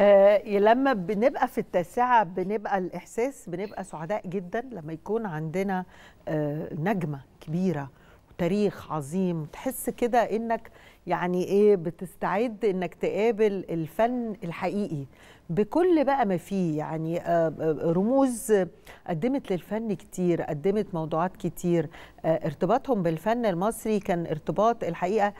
آه لما بنبقى في التاسعة بنبقى الإحساس بنبقى سعداء جدا لما يكون عندنا آه نجمة كبيرة وتاريخ عظيم تحس كده إنك يعني إيه بتستعد إنك تقابل الفن الحقيقي بكل بقى ما فيه يعني آه، آه، رموز قدمت للفن كتير قدمت موضوعات كتير آه، ارتباطهم بالفن المصري كان ارتباط الحقيقة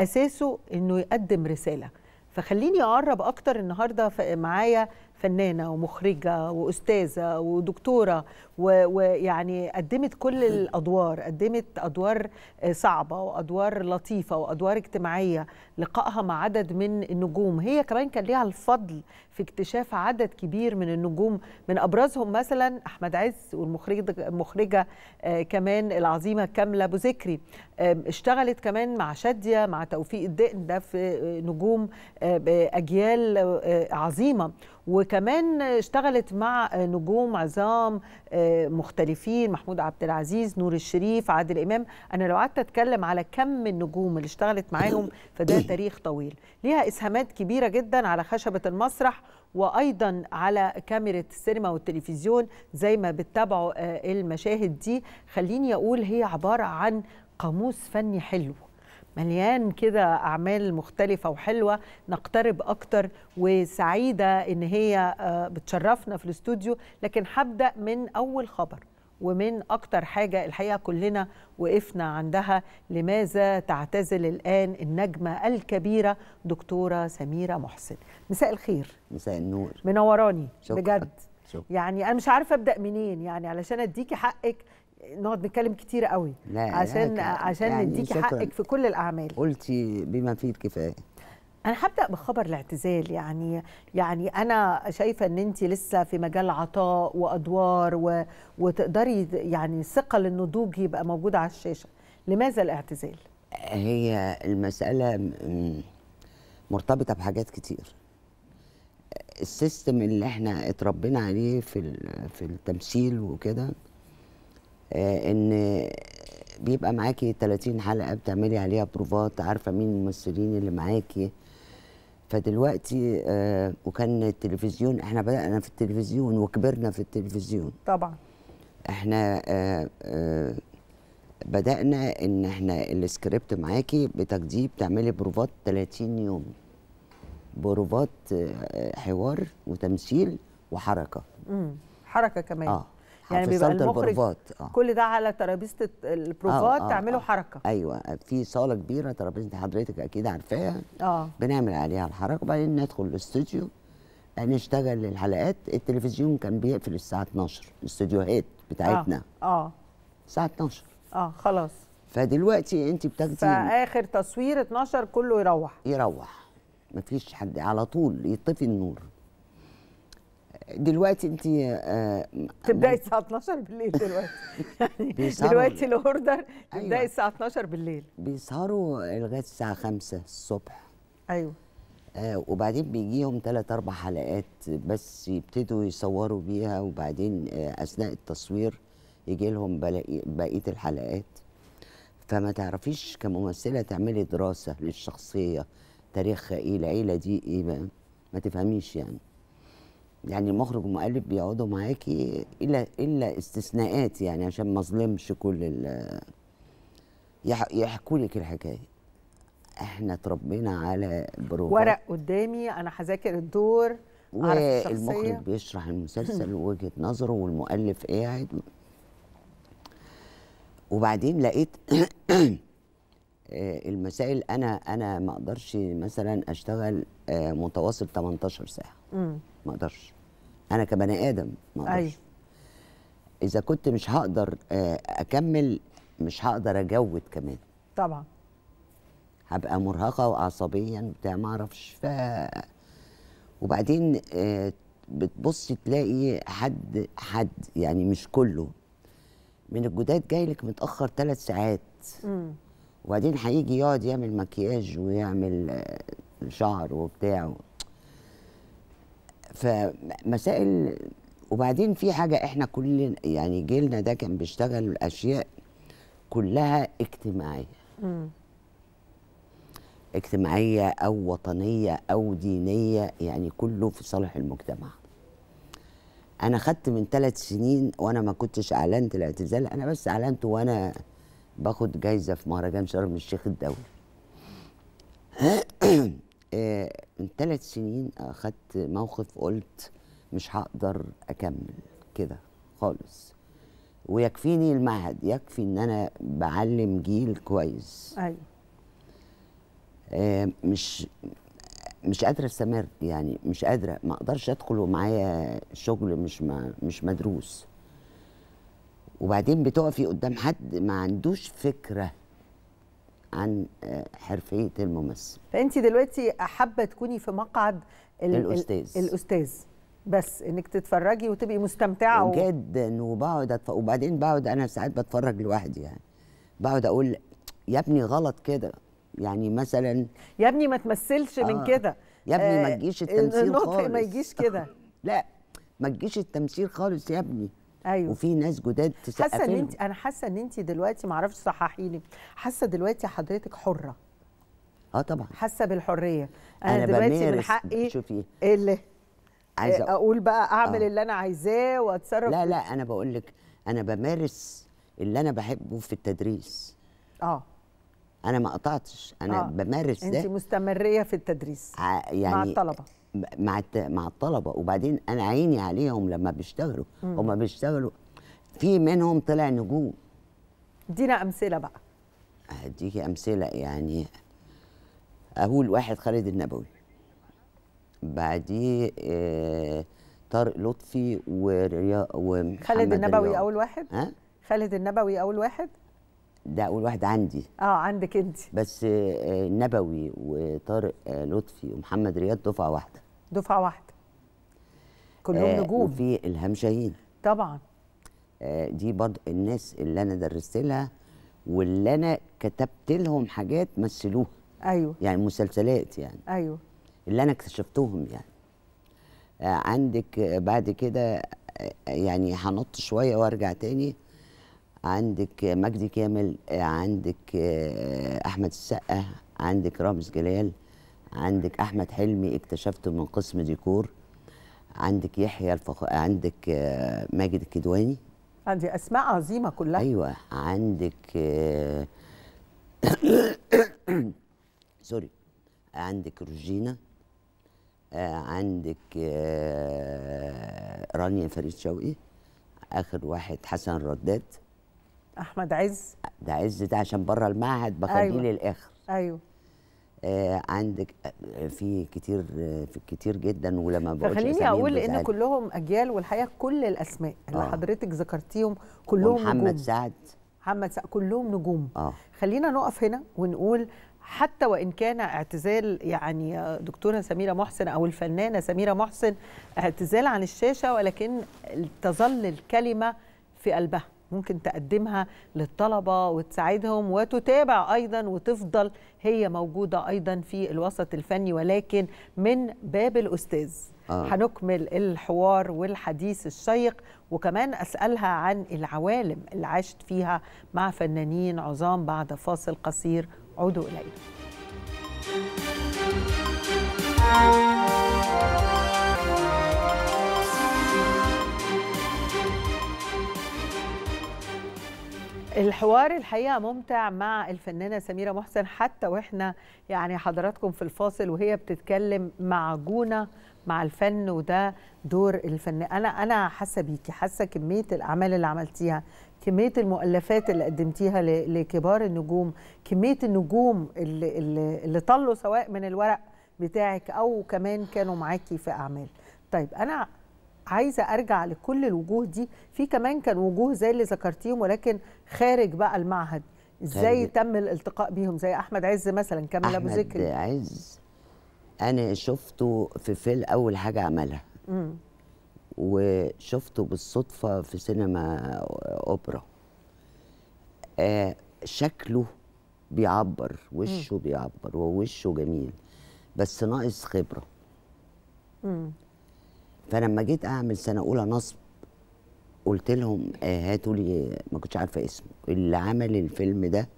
أساسه إنه يقدم رسالة فخليني اقرب اكتر النهارده معايا فنانه ومخرجه واستاذه ودكتوره ويعني قدمت كل الادوار قدمت ادوار صعبه وادوار لطيفه وادوار اجتماعيه لقائها مع عدد من النجوم هي كمان كان ليها الفضل في اكتشاف عدد كبير من النجوم من ابرزهم مثلا احمد عز والمخرجه المخرجه آه، كمان العظيمه كامله ابو ذكري اشتغلت كمان مع شاديه مع توفيق الدقن ده في آه، نجوم آه، اجيال عظيمه وكمان اشتغلت مع نجوم عظام آه، مختلفين محمود عبد العزيز نور الشريف عادل امام انا لو قعدت اتكلم على كم النجوم اللي اشتغلت معاهم فده تاريخ طويل ليها اسهامات كبيره جدا على خشبه المسرح وايضا على كاميرا السينما والتلفزيون زي ما بتتابعوا آه، المشاهد دي خليني اقول هي عباره عن قاموس فني حلو مليان كده أعمال مختلفة وحلوة نقترب أكتر وسعيدة إن هي آه، بتشرفنا في الاستوديو لكن هبدأ من أول خبر ومن أكتر حاجة الحقيقة كلنا وقفنا عندها لماذا تعتزل الآن النجمة الكبيرة دكتورة سميرة محسن مساء الخير مساء النور منوراني شكرا. بجد شكرا. يعني أنا مش عارفة أبدأ منين يعني علشان أديكي حقك نقعد نتكلم كتير قوي لا عشان لا عشان يعني نديكي حقك في كل الاعمال قلتي بما فيه الكفايه انا هبدا بخبر الاعتزال يعني يعني انا شايفه ان انت لسه في مجال عطاء وادوار و... وتقدري يعني ثقه للنضوج يبقى موجود على الشاشه لماذا الاعتزال هي المساله مرتبطه بحاجات كتير السيستم اللي احنا اتربينا عليه في في التمثيل وكده آه، ان بيبقى معاكي 30 حلقه بتعملي عليها بروفات عارفه مين الممثلين اللي معاكي فدلوقتي آه، وكان التلفزيون احنا بدانا في التلفزيون وكبرنا في التلفزيون طبعا احنا آه، بدانا ان احنا السكريبت معاكي بتجديد بتعملي بروفات 30 يوم بروفات حوار وتمثيل وحركه امم حركه كمان اه يعني بيبقى المخرج آه. كل ده على ترابيزه البروفات آه آه تعملوا آه. حركه ايوه في صاله كبيره ترابيزه حضرتك اكيد عارفاها اه بنعمل عليها الحركه وبعدين ندخل الاستوديو آه، نشتغل الحلقات التلفزيون كان بيقفل الساعه 12 الاستوديوهات بتاعتنا اه, آه. الساعه 12 اه خلاص فدلوقتي انت بتاخدي فاخر تصوير 12 كله يروح يروح مفيش حد على طول يطفي النور دلوقتي انت آه، أيوة. تبداي الساعه 12 بالليل دلوقتي يعني دلوقتي الاوردر تبداي الساعه 12 بالليل بيسهروا لغايه الساعه 5 الصبح ايوه آه وبعدين بيجيهم ثلاث اربع حلقات بس يبتدوا يصوروا بيها وبعدين آه اثناء التصوير يجي لهم بقيه الحلقات فما تعرفيش كممثله تعملي دراسه للشخصيه تاريخها ايه العيله دي ايه ما تفهميش يعني يعني مخرج ومؤلف بيقعدوا معاكي الا الا استثناءات يعني عشان ما اظلمش كل ال يحكوا لك الحكايه احنا اتربينا على بروفات ورق قدامي انا هذاكر الدور والمخرج بيشرح المسلسل ووجهه نظره والمؤلف قاعد وبعدين لقيت آه، المسائل انا انا ما اقدرش مثلا اشتغل آه، متواصل 18 ساعه ما اقدرش انا كبني ادم ما اقدرش أيوه. اذا كنت مش هقدر آه، اكمل مش هقدر اجود كمان طبعا هبقى مرهقه وعصبيا بتاع ما اعرفش ف وبعدين آه، بتبص تلاقي حد حد يعني مش كله من الجداد جاي لك متاخر ثلاث ساعات مم. وبعدين هيجي يقعد يعمل مكياج ويعمل آه، شعر وبتاع فمسائل وبعدين في حاجه احنا كل يعني جيلنا ده كان بيشتغل اشياء كلها اجتماعيه م. اجتماعيه او وطنيه او دينيه يعني كله في صالح المجتمع انا خدت من ثلاث سنين وانا ما كنتش اعلنت الاعتزال انا بس اعلنت وانا باخد جايزه في مهرجان شرم الشيخ الدولي آه، من ثلاث سنين اخدت موقف قلت مش هقدر اكمل كده خالص ويكفيني المعهد يكفي ان انا بعلم جيل كويس ايوه آه، مش مش قادره استمر يعني مش قادره ما اقدرش ادخل ومعايا شغل مش ما مش مدروس وبعدين بتقفي قدام حد ما عندوش فكره عن آه، حرفيه الممثل فانت دلوقتي حابه تكوني في مقعد الاستاذ الاستاذ بس انك تتفرجي وتبقي مستمتعه و... جدا وبقعد أتف... وبعدين بقعد انا ساعات بتفرج لوحدي يعني بقعد اقول يا ابني غلط كده يعني مثلا يا ابني ما تمثلش آه من كده يا ابني آه ما تجيش التمثيل خالص ما يجيش كده لا ما تجيش التمثيل خالص يا ابني أيوة. وفي ناس جداد حاسه ان انت انا حاسه ان انت دلوقتي معرفش صححيني حاسه دلوقتي حضرتك حره اه طبعا حاسه بالحريه انا, أنا دلوقتي من حقي شوفي اللي عايزه اقول بقى اعمل آه. اللي انا عايزاه واتصرف لا لا انا بقول لك انا بمارس اللي انا بحبه في التدريس اه انا ما قطعتش انا آه. بمارس ده انت مستمريه في التدريس يعني مع الطلبه مع مع الطلبه وبعدين انا عيني عليهم لما بيشتغلوا هم بيشتغلوا في منهم طلع نجوم ادينا امثله بقى هديكي امثله يعني اقول واحد خالد النبوي بعديه آه، طارق لطفي وريا ومحمد خالد النبوي رياض. اول واحد ها خالد النبوي اول واحد ده اول واحد عندي اه عندك انت بس آه، النبوي وطارق آه، لطفي ومحمد رياض دفعه واحده دفعه واحده كلهم آه نجوم وفي الهام شاهين طبعا آه دي برضو الناس اللي انا درست لها واللي انا كتبت لهم حاجات مثلوها ايوه يعني مسلسلات يعني ايوه اللي انا اكتشفتهم يعني آه عندك آه، بعد كده آه، يعني هنط شويه وارجع تاني عندك مجدي كامل آه، عندك احمد السقا عندك رامز جلال عندك احمد حلمي اكتشفته من قسم ديكور عندك يحيى الفخ... عندك آه، ماجد الكدواني عندي اسماء عظيمه كلها ايوه عندك آه، سوري عندك روجينا آه، عندك رانيا فريد شوقي اخر واحد حسن رداد احمد عز ده عز ده عشان بره المعهد بخليه أيوة. للاخر ايوه آه، عندك آه، في كتير آه، في كتير جدا ولما بقولش خليني اقول ان كلهم اجيال والحقيقه كل الاسماء اللي آه. حضرتك ذكرتيهم كلهم محمد سعد محمد سعد كلهم نجوم آه. خلينا نقف هنا ونقول حتى وان كان اعتزال يعني دكتوره سميره محسن او الفنانه سميره محسن اعتزال عن الشاشه ولكن تظل الكلمه في قلبها ممكن تقدمها للطلبة وتساعدهم وتتابع أيضا وتفضل هي موجودة أيضا في الوسط الفني ولكن من باب الأستاذ آه. هنكمل الحوار والحديث الشيق وكمان أسألها عن العوالم اللي عاشت فيها مع فنانين عظام بعد فاصل قصير عودوا إلينا الحوار الحقيقه ممتع مع الفنانه سميره محسن حتى واحنا يعني حضراتكم في الفاصل وهي بتتكلم معجونه مع الفن وده دور الفن انا انا حاسه بيكي حاسه كميه الاعمال اللي عملتيها كميه المؤلفات اللي قدمتيها لكبار النجوم كميه النجوم اللي اللي, اللي طلوا سواء من الورق بتاعك او كمان كانوا معاكي في اعمال طيب انا عايزه ارجع لكل الوجوه دي في كمان كان وجوه زي اللي ذكرتيهم ولكن خارج بقى المعهد ازاي طيب. تم الالتقاء بيهم زي احمد عز مثلا كامل ابو ذكر احمد عز انا شفته في فيل اول حاجه عملها امم وشفته بالصدفه في سينما اوبرا آه شكله بيعبر وشه مم. بيعبر ووشه جميل بس ناقص خبره مم. فلما جيت اعمل سنه اولى نصب قلت لهم آه، هاتوا لي ما كنتش عارفه اسمه اللي عمل الفيلم ده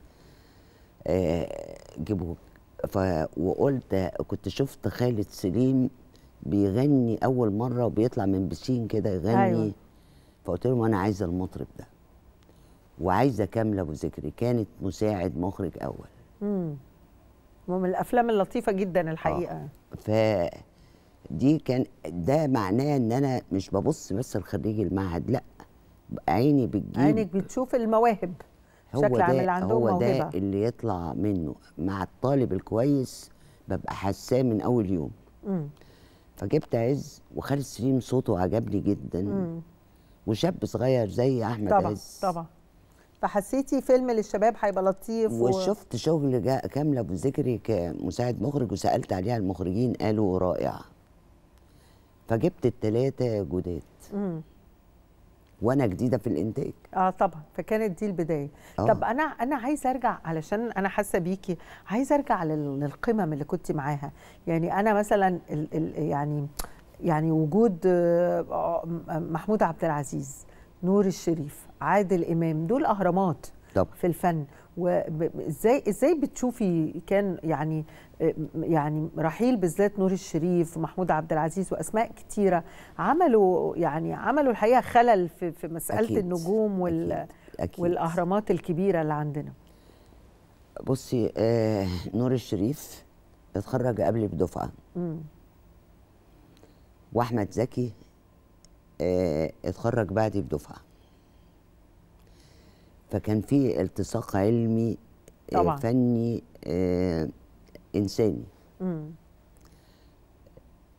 آه جيبوه ف وقلت كنت شفت خالد سليم بيغني اول مره وبيطلع من بسين كده يغني أيوة. فقلت لهم انا عايزه المطرب ده وعايزه كامله ابو ذكري كانت مساعد مخرج اول امم من الافلام اللطيفه جدا الحقيقه آه. ف دي كان ده معناه ان انا مش ببص بس لخريج المعهد لا عيني بتجيب عينك بتشوف المواهب هو شكل عامل عنده هو موهبة. ده اللي يطلع منه مع الطالب الكويس ببقى حاساه من اول يوم مم. فجبت عز وخالد سليم صوته عجبني جدا مم. وشاب صغير زي احمد طبع. عز طبعا فحسيتي فيلم للشباب هيبقى لطيف و... وشفت شغل كامله ابو ذكري كمساعد مخرج وسالت عليها المخرجين قالوا رائعه فجبت التلاتة جداد وانا جديده في الانتاج اه طبعا فكانت دي البدايه أوه. طب انا انا عايزه ارجع علشان انا حاسه بيكي عايزه ارجع للقمم اللي كنت معاها يعني انا مثلا الـ الـ يعني يعني وجود آه، محمود عبد العزيز نور الشريف عادل امام دول اهرامات طب. في الفن وازاي ازاي بتشوفي كان يعني يعني رحيل بالذات نور الشريف ومحمود عبد العزيز واسماء كتيره عملوا يعني عملوا الحقيقه خلل في, في مساله أكيد. النجوم وال أكيد. أكيد. والاهرامات الكبيره اللي عندنا بصي آه نور الشريف اتخرج قبلي بدفعه واحمد زكي آه، اتخرج بعدي بدفعه فكان في التصاق علمي آه، طبعا. فني آه، انساني مم.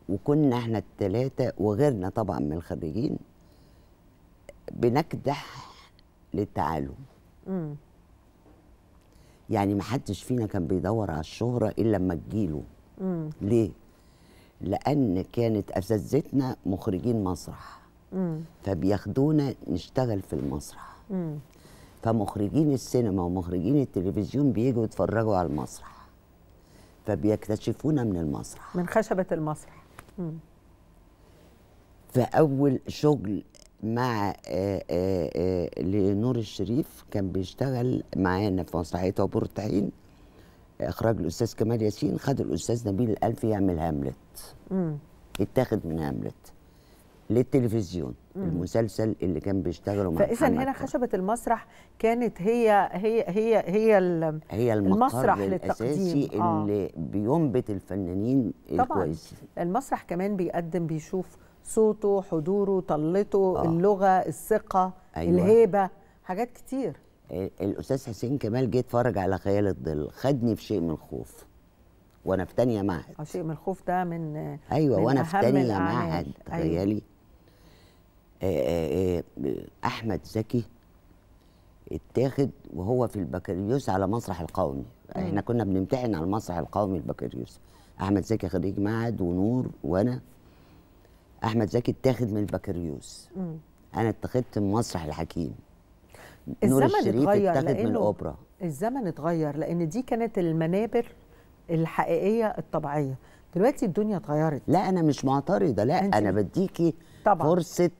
وكنا احنا الثلاثه وغيرنا طبعا من الخريجين بنكدح للتعلم مم. يعني ما حدش فينا كان بيدور على الشهره الا لما تجيله ليه لان كانت اساتذتنا مخرجين مسرح فبياخدونا نشتغل في المسرح مم. فمخرجين السينما ومخرجين التلفزيون بيجوا يتفرجوا على المسرح فبيكتشفونا من المسرح من خشبة المسرح فأول شغل مع آآ آه، آآ آه، آه، لنور الشريف كان بيشتغل معانا في مسرحية عبور الطحين إخراج الأستاذ كمال ياسين خد الأستاذ نبيل الألفي يعمل هاملت اتاخد من هاملت للتلفزيون مم. المسلسل اللي كان بيشتغله مع فاذا هنا خشبه المسرح كانت هي هي هي هي هي المسرح الاساسي آه. اللي بينبت الفنانين طبعا المسرح كمان بيقدم بيشوف صوته حضوره طلته آه. اللغه الثقه أيوة. الهيبه حاجات كتير الاستاذ حسين كمال جه اتفرج على خيال الظل خدني في شيء من الخوف وانا في تانية معهد آه، شيء من الخوف ده من ايوه من وانا في تانية معهد أيوة. تخيلي أيوة. آه، آه، آه، احمد زكي اتاخد وهو في البكالوريوس على مسرح القومي احنا كنا بنمتحن على المسرح القومي البكالوريوس احمد زكي خريج معهد ونور وانا احمد زكي اتاخد من البكالوريوس انا اتخذت من مسرح الحكيم نور الشريف اتاخد من الاوبرا الزمن اتغير لان دي كانت المنابر الحقيقيه الطبيعيه دلوقتي الدنيا اتغيرت لا انا مش معترضه لا انا بديكي طبعا. فرصه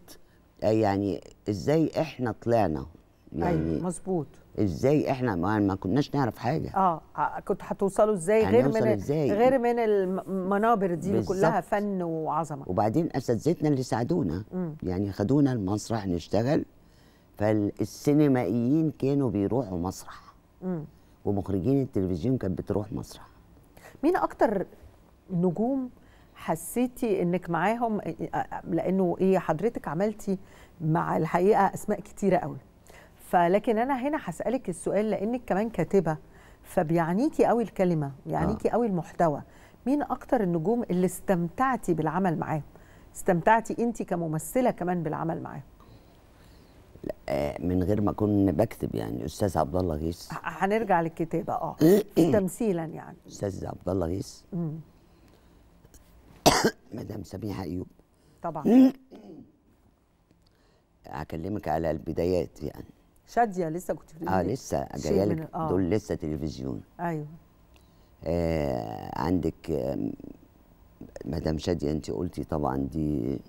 يعني ازاي احنا طلعنا أيوة، يعني أيوة مظبوط ازاي احنا ما كناش نعرف حاجه اه, آه، كنت هتوصلوا ازاي يعني غير من إزاي؟ غير من المنابر دي كلها فن وعظمه وبعدين اساتذتنا اللي ساعدونا مم. يعني خدونا المسرح نشتغل فالسينمائيين كانوا بيروحوا مسرح ومخرجين التلفزيون كانت بتروح مسرح مين اكتر نجوم حسيتي انك معاهم لانه ايه حضرتك عملتي مع الحقيقه اسماء كتيره قوي فلكن انا هنا هسالك السؤال لانك كمان كاتبه فبيعنيكي قوي الكلمه يعنيكي آه. قوي المحتوى مين اكتر النجوم اللي استمتعتي بالعمل معاهم استمتعتي انت كممثله كمان بالعمل معاهم آه، من غير ما اكون بكتب يعني استاذ عبد الله غيث هنرجع للكتابه اه تمثيلا يعني استاذ عبد الله غيث مدام سميحه ايوب طبعا هكلمك على البدايات يعني شاديه لسه كنت في اه لسه جايه لك آه. دول لسه تلفزيون ايوه آه عندك آه مدام شاديه انت قلتي طبعا دي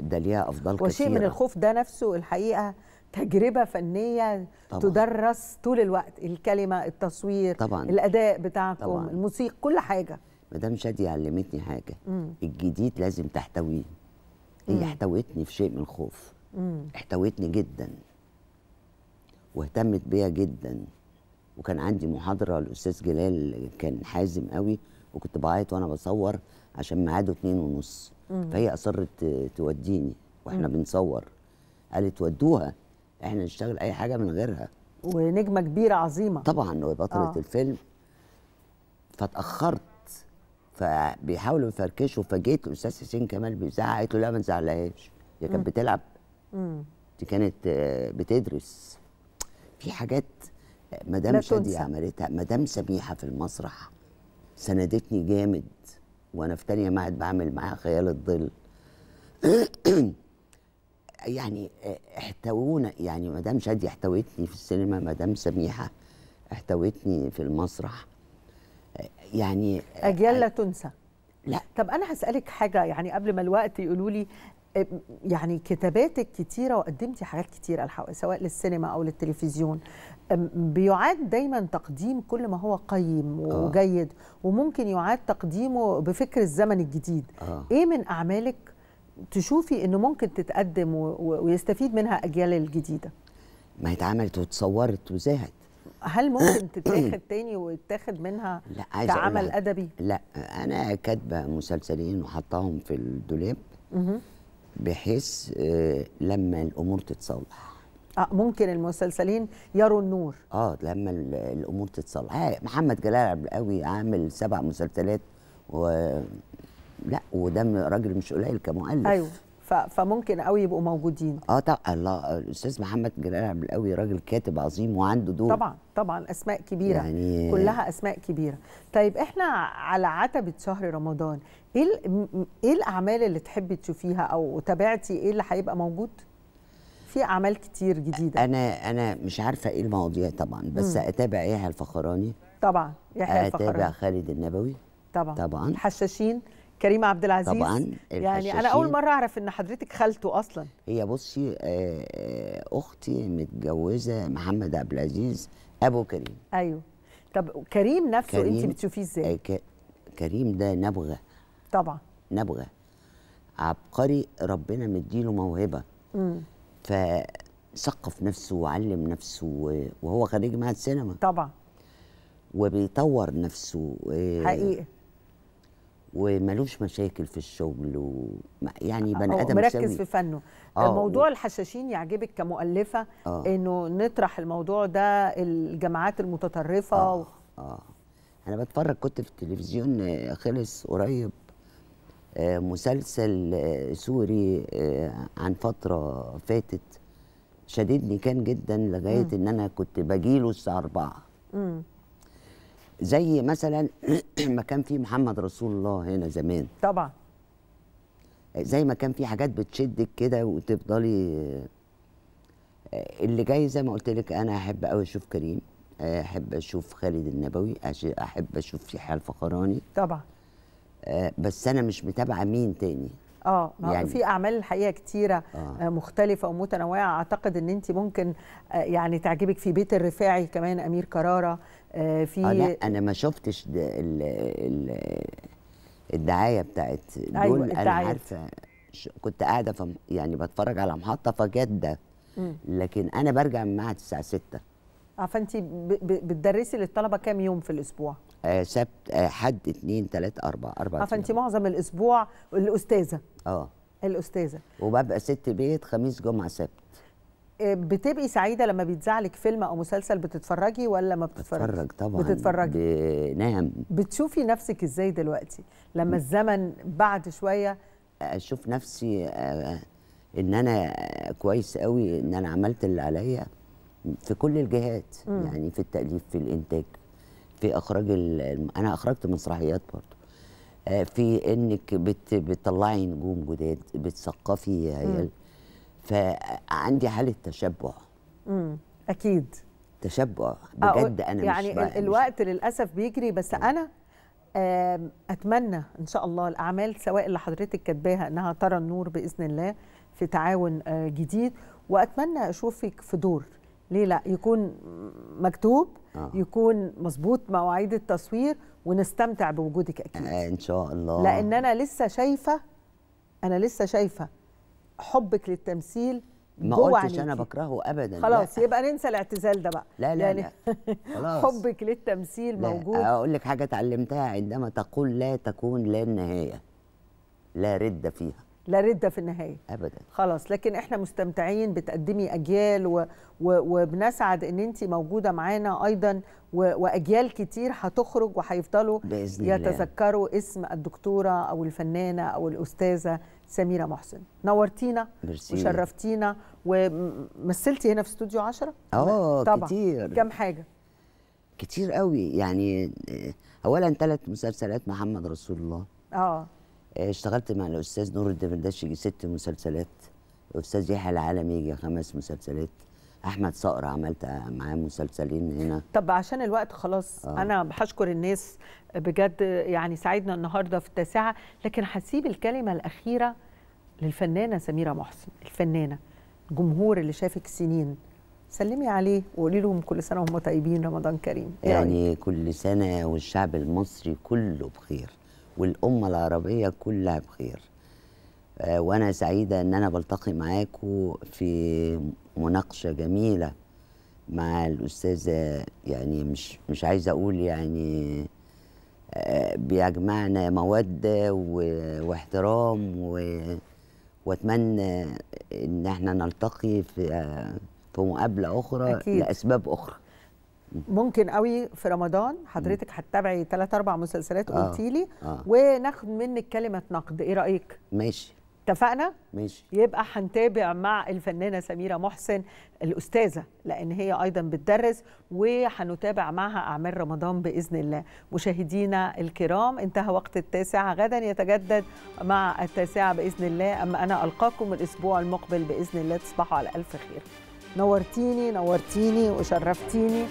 ده ليها افضال وشيء وشيء من الخوف ده نفسه الحقيقه تجربه فنيه طبعا. تدرس طول الوقت الكلمه التصوير طبعا. الاداء بتاعكم طبعا. الموسيقى كل حاجه مدام شادي علمتني حاجه مم. الجديد لازم تحتويه هي احتوتني في شيء من الخوف مم. احتوتني جدا واهتمت بيا جدا وكان عندي محاضره الاستاذ جلال كان حازم قوي وكنت بعيط وانا بصور عشان ميعاده اتنين ونص مم. فهي اصرت توديني واحنا مم. بنصور قالت ودوها احنا نشتغل اي حاجه من غيرها ونجمه كبيره عظيمه طبعا وبطله آه. الفيلم فاتاخرت فبيحاولوا يفركشوا فجيت الاستاذ حسين كمال بيزعق قالت له لا ما تزعلهاش هي كانت بتلعب دي كانت آه، بتدرس في حاجات آه، مدام شادي عملتها مدام سميحه في المسرح سندتني جامد وانا في تانية معهد بعمل معاها خيال الظل يعني آه، احتوونا يعني مدام شادي احتوتني في السينما مدام سميحه احتوتني في المسرح يعني اجيال لا تنسى لا طب انا هسالك حاجه يعني قبل ما الوقت يقولوا لي يعني كتاباتك كتيرة وقدمتي حاجات كتيرة سواء للسينما أو للتلفزيون بيعاد دايما تقديم كل ما هو قيم آه. وجيد وممكن يعاد تقديمه بفكر الزمن الجديد آه. إيه من أعمالك تشوفي أنه ممكن تتقدم ويستفيد منها أجيال الجديدة ما اتعملت وتصورت وزهت هل ممكن تتاخد تاني ويتاخد منها لا كعمل ادبي لا انا كاتبه مسلسلين وحطاهم في الدولاب بحيث آه، لما الامور تتصلح اه ممكن المسلسلين يروا النور اه لما الامور تتصلح آه، محمد جلال عبد القوي عامل سبع مسلسلات و لا وده راجل مش قليل كمؤلف ايوه فممكن قوي يبقوا موجودين اه طبعا الله الاستاذ محمد جلال عبد القوي راجل كاتب عظيم وعنده دور طبعا طبعا اسماء كبيره يعني كلها اسماء كبيره طيب احنا على عتبه شهر رمضان ايه ايه الاعمال اللي تحبي تشوفيها او تابعتي ايه اللي هيبقى موجود في اعمال كتير جديده انا انا مش عارفه ايه المواضيع طبعا بس م. اتابع يحيى الفخراني طبعا يحيى الفخراني اتابع خالد النبوي طبعا طبعا الحشاشين كريم عبد العزيز طبعا يعني انا اول مره اعرف ان حضرتك خالته اصلا هي بصي آه، آه، اختي متجوزه محمد عبد العزيز ابو كريم ايوه طب كريم نفسه كريم انت بتشوفيه ازاي آه، كريم ده نبغه طبعا نبغه عبقري ربنا مديله موهبه امم فثقف نفسه وعلم نفسه وهو خريج معهد سينما طبعا وبيطور نفسه حقيقي وملوش مشاكل في الشغل و... يعني بني ادم مركز في فنه آه، موضوع و... الحشاشين يعجبك كمؤلفه آه. انه نطرح الموضوع ده الجماعات المتطرفه آه. و... اه انا بتفرج كنت في التلفزيون آه، خلص قريب مسلسل سوري عن فتره فاتت شددني كان جدا لغايه م. ان انا كنت بجيله الساعه 4 امم زي مثلا ما كان في محمد رسول الله هنا زمان طبعا زي ما كان في حاجات بتشدك كده وتفضلي آه، اللي جاي زي ما قلت لك انا احب قوي اشوف كريم آه، احب اشوف خالد النبوي احب اشوف يحيى الفخراني طبعا آه، بس انا مش متابعه مين تاني آه،, اه يعني في اعمال الحقيقه كتيره آه. آه، مختلفه ومتنوعه اعتقد ان انت ممكن آه، يعني تعجبك في بيت الرفاعي كمان امير كراره في آه انا ما شفتش الدعايه بتاعت دول أيوة انا عارفه كنت قاعده ف يعني بتفرج على محطه ده لكن انا برجع من المعهد الساعه 6 اه فانت بتدرسي للطلبه كام يوم في الاسبوع؟ آه، سبت آه، حد اثنين ثلاث اربع اربع فانت معظم الاسبوع الاستاذه اه الاستاذه وببقى ست بيت خميس جمعه سبت آه، بتبقي سعيده لما بيتزعلك فيلم او مسلسل بتتفرجي ولا ما بتتفرجي بتفرج طبعا بتتفرجي نعم بتشوفي نفسك ازاي دلوقتي لما الزمن بعد شويه اشوف نفسي ان انا كويس قوي ان انا عملت اللي عليا في كل الجهات م. يعني في التاليف في الانتاج في اخراج انا اخرجت مسرحيات برضه آه، في انك بت بتطلعي نجوم جداد بتثقفي عيال فعندي حاله تشبع امم اكيد تشبع بجد انا يعني مش يعني الوقت مش للاسف بيجري بس مم. انا اتمنى ان شاء الله الاعمال سواء اللي حضرتك كاتباها انها ترى النور باذن الله في تعاون آه، جديد واتمنى اشوفك في دور ليه لا يكون مكتوب آه. يكون مظبوط مواعيد التصوير ونستمتع بوجودك اكيد آه ان شاء الله لان انا لسه شايفه انا لسه شايفه حبك للتمثيل ما قلتش انا بكرهه ابدا خلاص لا. يبقى ننسى الاعتزال ده بقى لا لا, يعني لا. خلاص حبك للتمثيل لا. موجود آه، اقول لك حاجه اتعلمتها عندما تقول لا تكون لا نهايه لا رد فيها لا رده في النهايه ابدا خلاص لكن احنا مستمتعين بتقدمي اجيال و... و... وبنسعد ان انت موجوده معانا ايضا و... واجيال كتير هتخرج وهيفضلوا يتذكروا الله. اسم الدكتوره او الفنانه او الاستاذه سميره محسن نورتينا مرسي. وشرفتينا ومثلتي هنا في استوديو 10 اه طبعا كتير كم حاجه كتير قوي يعني آه، اولا ثلاث مسلسلات محمد رسول الله اه اشتغلت مع الاستاذ نور الدمرداش يجي ست مسلسلات الاستاذ يحيى العالمي يجي خمس مسلسلات احمد صقر عملت معاه مسلسلين هنا طب عشان الوقت خلاص آه. انا بشكر الناس بجد يعني ساعدنا النهارده في التاسعه لكن هسيب الكلمه الاخيره للفنانه سميره محسن الفنانه الجمهور اللي شافك سنين سلمي عليه وقولي لهم كل سنه وهم طيبين رمضان كريم إيه يعني, يعني كل سنه والشعب المصري كله بخير والأمة العربية كلها بخير آه، وأنا سعيدة أن أنا بلتقي معاكم في مناقشة جميلة مع الأستاذة يعني مش مش عايزة أقول يعني آه، بيجمعنا مودة واحترام و... وأتمنى إن احنا نلتقي في آه، في مقابلة أخرى أكيد. لأسباب أخرى ممكن قوي في رمضان حضرتك هتتابعي ثلاث اربع مسلسلات آه. قلتي لي آه. وناخد منك كلمه نقد ايه رايك ماشي اتفقنا ماشي يبقى هنتابع مع الفنانه سميره محسن الاستاذه لان هي ايضا بتدرس وهنتابع معها اعمال رمضان باذن الله مشاهدينا الكرام انتهى وقت التاسعه غدا يتجدد مع التاسعه باذن الله اما انا القاكم الاسبوع المقبل باذن الله تصبحوا على الف خير نورتيني نورتيني وشرفتيني